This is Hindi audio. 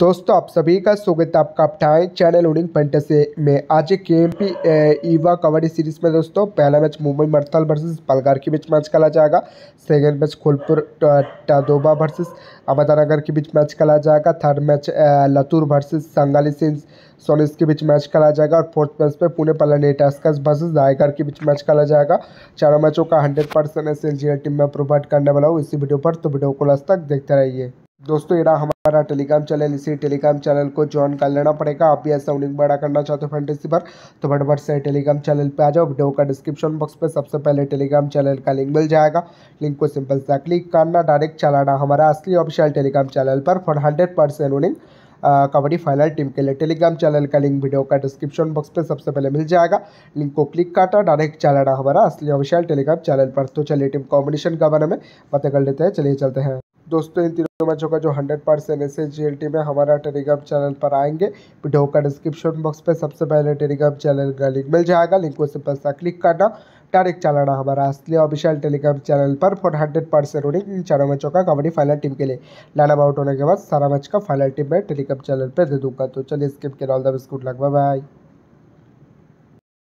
दोस्तों आप सभी का स्वागत है आपका अपना चैनल उडिंग से में आज के एम पी ईवा कबड्डी सीरीज में दोस्तों पहला मैच मुंबई मरथल वर्सेस पलगार के बीच मैच खेला जाएगा second match Kolhapur Tadoba versus Ahmednagar के बीच मैच खेला जाएगा third match Latur versus Sangli सिंह सोनिस के बीच मैच खेला जाएगा और फोर्थ मैच पर पुणे पलानी वर्सेज रायगढ़ के बीच मैच खेला जाएगा चारों मैचों का हंड्रेड परसेंट एस टीम में प्रोवाइड करने वाला हूँ इसी वीडियो पर तो वीडियो को लास्ट तक देखते रहिए दोस्तों ये हमारा टेलीग्राम चैनल इसी टेलीग्राम चैनल को ज्वाइन कर लेना पड़ेगा आप भी ऐसा उनिंग बड़ा करना चाहते हो फैंटेसी पर तो फटाफट से टेलीग्राम चैनल पे आ जाओ वीडियो का डिस्क्रिप्शन बॉक्स पे सबसे पहले टेलीग्राम चैनल का लिंक मिल जाएगा लिंक को सिंपल सा क्लिक करना डायरेक्ट चलाना हमारा असली ऑफिशियल टेलीग्राम चैनल पर for hundred percent winning kabaddi final team के लिए टेलीग्राम चैनल का लिंक वीडियो का डिस्क्रिप्शन बॉक्स पे सबसे पहले मिल जाएगा लिंक को क्लिक करना डायरेक्ट चलाना हमारा असली ऑफिशियल टेलीग्राम चैनल पर तो चलिए टीम कॉम्बिनेशन का बारे में पता कर लेते हैं चलिए चलते हैं दोस्तों इन तीनों मैचों का जो 100 परसेंट एस एच में हमारा टेलीग्राम चैनल पर आएंगे वीडियो का डिस्क्रिप्शन बॉक्स पर सबसे पहले टेलीग्राम चैनल का लिंक मिल जाएगा लिंक को सिंपल सा क्लिक करना डायरेक्ट चलाना हमारा असली ऑफिशियल टेलीग्राम चैनल पर फोर हंड्रेड परसेंट रोडिंग इन चारों मैचों का कबड्डी फाइनल टीम के लिए लाइन आउट होने के बाद सारा मैच का फाइनल टीम मैं टेलीग्राम चैनल पर दे दूंगा तो चलिए स्किप के all the best good luck bye